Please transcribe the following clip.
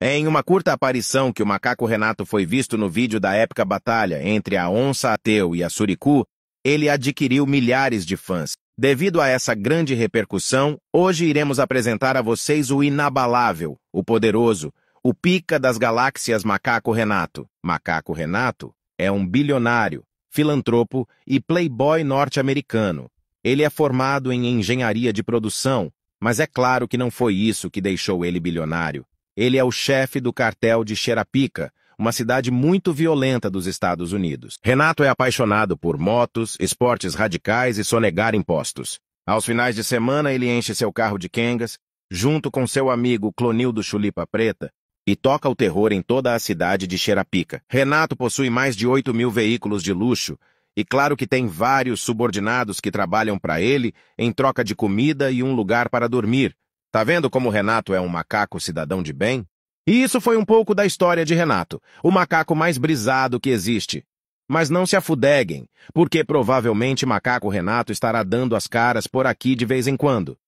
Em uma curta aparição que o macaco Renato foi visto no vídeo da épica batalha entre a onça ateu e a suricu, ele adquiriu milhares de fãs. Devido a essa grande repercussão, hoje iremos apresentar a vocês o inabalável, o poderoso, o pica das galáxias Macaco Renato. Macaco Renato é um bilionário, filantropo e playboy norte-americano. Ele é formado em engenharia de produção, mas é claro que não foi isso que deixou ele bilionário. Ele é o chefe do cartel de Xerapica, uma cidade muito violenta dos Estados Unidos. Renato é apaixonado por motos, esportes radicais e sonegar impostos. Aos finais de semana, ele enche seu carro de quengas, junto com seu amigo Clonildo Chulipa Preta, e toca o terror em toda a cidade de Xerapica. Renato possui mais de 8 mil veículos de luxo, e claro que tem vários subordinados que trabalham para ele em troca de comida e um lugar para dormir, Tá vendo como Renato é um macaco cidadão de bem? E isso foi um pouco da história de Renato, o macaco mais brisado que existe. Mas não se afudeguem, porque provavelmente macaco Renato estará dando as caras por aqui de vez em quando.